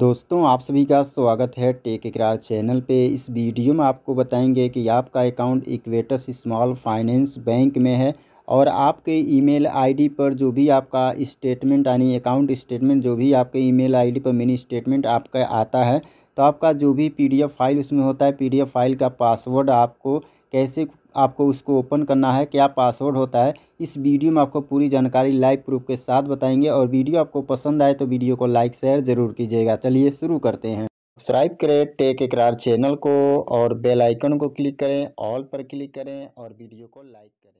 दोस्तों आप सभी का स्वागत है टेक इकरार चैनल पे इस वीडियो में आपको बताएंगे कि आपका account Equitas small finance bank में है और आपके ईमेल आईडी पर जो भी आपका स्टेटमेंट यानी अकाउंट स्टेटमेंट जो भी आपके ईमेल आईडी पर मिनी स्टेटमेंट आपका आता है तो आपका जो भी पीडीएफ फाइल उसमें होता है पी फाइल का पासवर्ड आपको कैसे आपको उसको ओपन करना है क्या पासवर्ड होता है इस वीडियो में आपको पूरी जानकारी लाइव प्रूफ के साथ बताएंगे और वीडियो आपको पसंद आए तो वीडियो को लाइक शेयर ज़रूर कीजिएगा चलिए शुरू करते हैं सब्सक्राइब करें टेक इकरार चैनल को और बेल आइकन को क्लिक करें ऑल पर क्लिक करें और वीडियो को लाइक करें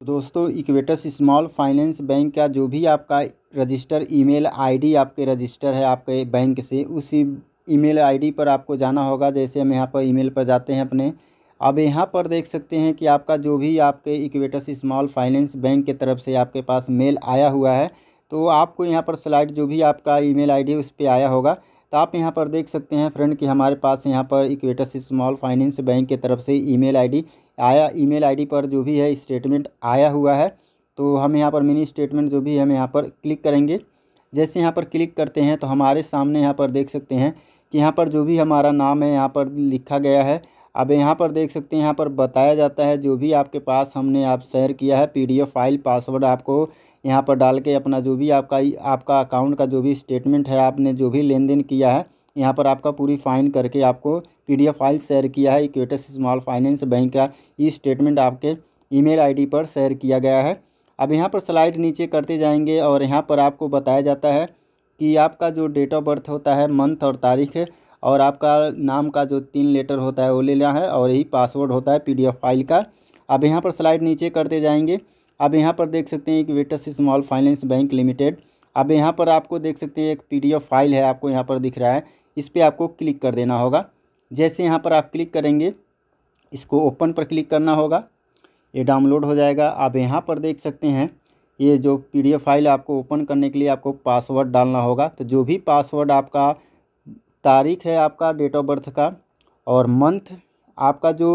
तो दोस्तों इक्वेटस स्मॉल फाइनेंस बैंक का जो भी आपका रजिस्टर ईमेल आईडी आपके रजिस्टर है आपके बैंक से उसी ईमेल आईडी पर आपको जाना होगा जैसे हम यहाँ पर ईमेल पर जाते हैं अपने अब यहाँ पर देख सकते हैं कि आपका जो भी आपके इक्वेटस स्मॉल फाइनेंस बैंक के तरफ से आपके पास मेल आया हुआ है तो आपको यहाँ पर स्लाइड जो भी आपका ईमेल आईडी उस पर आया होगा तो आप यहाँ पर देख सकते हैं फ्रेंड कि हमारे पास यहाँ पर इक्वेटस स्मॉल फाइनेंस बैंक के तरफ से आई डी आया आई डी पर जो भी है स्टेटमेंट आया हुआ है तो हम यहाँ पर मिनी स्टेटमेंट जो भी हम यहाँ पर क्लिक करेंगे जैसे यहाँ पर क्लिक करते हैं तो हमारे सामने यहाँ पर देख सकते हैं कि यहाँ पर जो भी हमारा नाम है यहाँ पर लिखा गया है अब यहाँ पर देख सकते हैं यहाँ पर बताया जाता है जो भी आपके पास हमने आप शेयर किया है पीडीएफ फाइल पासवर्ड आपको यहाँ पर डाल के अपना जो भी आपका आपका अकाउंट का जो भी स्टेटमेंट है आपने जो भी लेन देन किया है यहाँ पर आपका पूरी फाइन करके आपको पीडीएफ फाइल शेयर किया है इक्वेटस स्मॉल फाइनेंस बैंक का ई स्टेटमेंट आपके ईमेल आईडी पर शेयर किया गया है अब यहाँ पर स्लाइड नीचे करते जाएंगे और यहाँ पर आपको बताया जाता है कि आपका जो डेट ऑफ बर्थ होता है मंथ और तारीख है और आपका नाम का जो तीन लेटर होता है वो लेना है और यही पासवर्ड होता है पीडीएफ फाइल का अब यहाँ पर स्लाइड नीचे करते जाएंगे अब यहाँ पर देख सकते हैं कि वेटस स्मॉल फाइनेंस बैंक लिमिटेड अब यहाँ पर आपको देख सकते हैं एक पी फाइल है आपको यहाँ पर दिख रहा है इस पर आपको क्लिक कर देना होगा जैसे यहाँ पर आप क्लिक करेंगे इसको ओपन पर क्लिक करना होगा ये डाउनलोड हो जाएगा आप यहाँ पर देख सकते हैं ये जो पीडीएफ फाइल आपको ओपन करने के लिए आपको पासवर्ड डालना होगा तो जो भी पासवर्ड आपका तारीख है आपका डेट ऑफ बर्थ का और मंथ आपका जो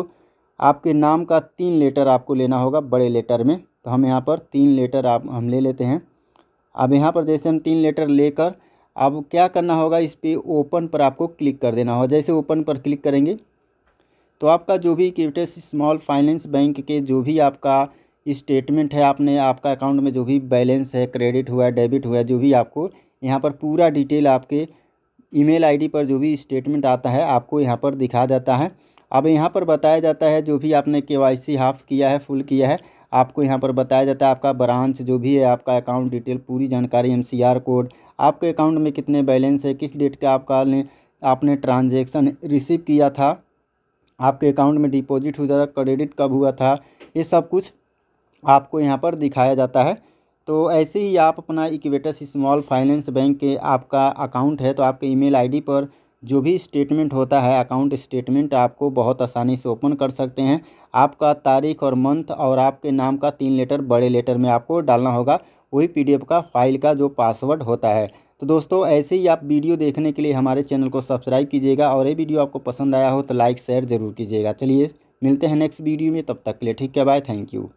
आपके नाम का तीन लेटर आपको लेना होगा बड़े लेटर में तो हम यहाँ पर तीन लेटर आप हम ले लेते हैं अब यहाँ पर जैसे हम तीन लेटर लेकर अब क्या करना होगा इस पर ओपन पर आपको क्लिक कर देना होगा जैसे ओपन पर क्लिक करेंगे तो आपका जो भी इक्विटस स्मॉल फाइनेंस बैंक के जो भी आपका स्टेटमेंट है आपने आपका अकाउंट में जो भी बैलेंस है क्रेडिट हुआ है डेबिट हुआ है जो भी आपको यहाँ पर पूरा डिटेल आपके ईमेल आईडी पर जो भी स्टेटमेंट आता है आपको यहाँ पर दिखा जाता है अब यहाँ पर बताया जाता है जो भी आपने के वाई सी हाफ किया है फुल किया है आपको यहाँ पर बताया जाता है आपका ब्रांच जो भी है आपका अकाउंट डिटेल पूरी जानकारी एम सी आर कोड आपके अकाउंट में कितने बैलेंस है किस डेट का आपका ने आपने ट्रांजेक्शन रिसीव किया था आपके अकाउंट में डिपॉजिट हुआ था क्रेडिट कब हुआ था ये सब कुछ आपको यहाँ पर दिखाया जाता है तो ऐसे ही आप अपना इक्वेटस स्मॉल फाइनेंस बैंक के आपका अकाउंट है तो आपके ईमेल आईडी पर जो भी स्टेटमेंट होता है अकाउंट स्टेटमेंट आपको बहुत आसानी से ओपन कर सकते हैं आपका तारीख और मंथ और आपके नाम का तीन लेटर बड़े लेटर में आपको डालना होगा वही पीडीएफ का फाइल का जो पासवर्ड होता है तो दोस्तों ऐसे ही आप वीडियो देखने के लिए हमारे चैनल को सब्सक्राइब कीजिएगा और ये वीडियो आपको पसंद आया हो तो लाइक शेयर ज़रूर कीजिएगा चलिए मिलते हैं नेक्स्ट वीडियो में तब तक के लिए ठीक है बाय थैंक यू